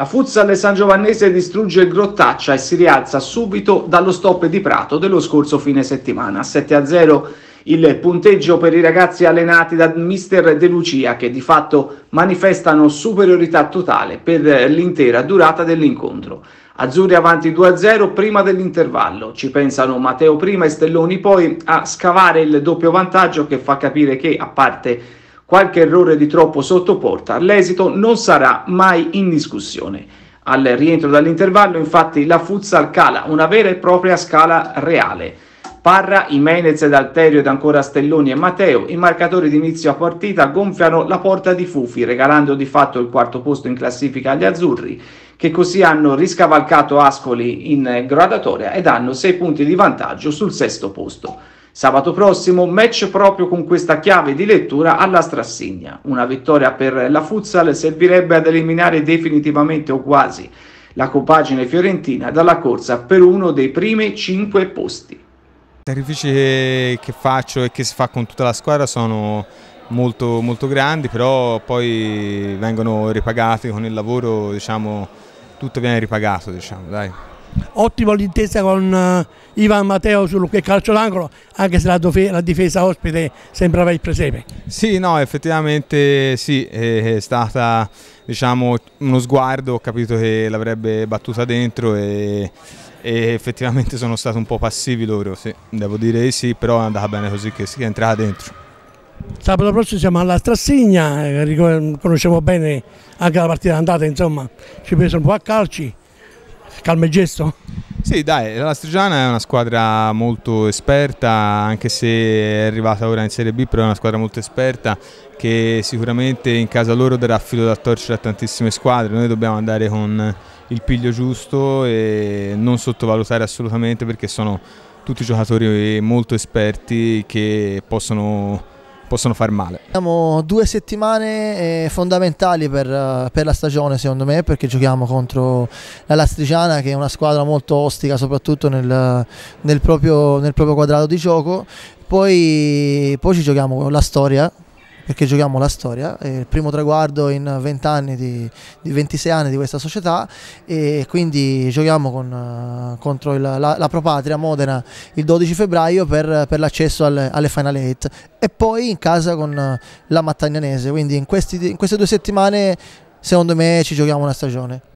La Futsal San Giovannese distrugge Grottaccia e si rialza subito dallo stop di Prato dello scorso fine settimana. 7-0 il punteggio per i ragazzi allenati da mister De Lucia che di fatto manifestano superiorità totale per l'intera durata dell'incontro. Azzurri avanti 2-0 prima dell'intervallo. Ci pensano Matteo prima e Stelloni poi a scavare il doppio vantaggio che fa capire che a parte Qualche errore di troppo sotto porta, l'esito non sarà mai in discussione. Al rientro dall'intervallo, infatti, la Futsal cala una vera e propria scala reale. Parra, Imenez ed Alterio ed ancora Stelloni e Matteo, i marcatori di inizio a partita gonfiano la porta di Fufi, regalando di fatto il quarto posto in classifica agli azzurri, che così hanno riscavalcato Ascoli in gradatoria ed hanno sei punti di vantaggio sul sesto posto. Sabato prossimo match proprio con questa chiave di lettura alla Strassigna. Una vittoria per la Futsal servirebbe ad eliminare definitivamente o quasi la compagine fiorentina dalla corsa per uno dei primi cinque posti. I sacrifici che faccio e che si fa con tutta la squadra sono molto, molto grandi, però poi vengono ripagati con il lavoro, diciamo, tutto viene ripagato, diciamo, dai ottimo l'intesa con eh, Ivan Matteo sul calcio d'angolo, anche se la, la, difesa ospite sembrava il presepe. Sì, no, effettivamente sì, è stata diciamo, uno sguardo, ho capito che l'avrebbe battuta dentro e, e, effettivamente sono stato un po' passivi loro, sì. devo dire sì, però è andata bene così che si è entrata dentro. Sabato prossimo siamo alla Strassigna, eh, conosciamo bene anche la partita andata, insomma, ci preso un po' a calci. Calma e gesto? Sì, dai, la Strigiana è una squadra molto esperta, anche se è arrivata ora in Serie B, però è una squadra molto esperta che sicuramente in casa loro darà filo da torcere a tantissime squadre. Noi dobbiamo andare con il piglio giusto e non sottovalutare assolutamente perché sono tutti giocatori molto esperti che possono possono far male. Abbiamo due settimane eh, fondamentali per, eh, per, la stagione secondo me perché giochiamo contro la Lastriciana che è una squadra molto ostica soprattutto nel, nel, proprio, nel proprio quadrato di gioco poi, poi, ci giochiamo la storia perché giochiamo la storia, è il primo traguardo in 20 anni di, di 26 anni di questa società e quindi giochiamo con, eh, contro il, la, la Propatria Modena il 12 febbraio per, per l'accesso alle, alle, Final 8 e poi in casa con la Mattagnanese, quindi in, questi, in queste due settimane secondo me ci giochiamo una stagione.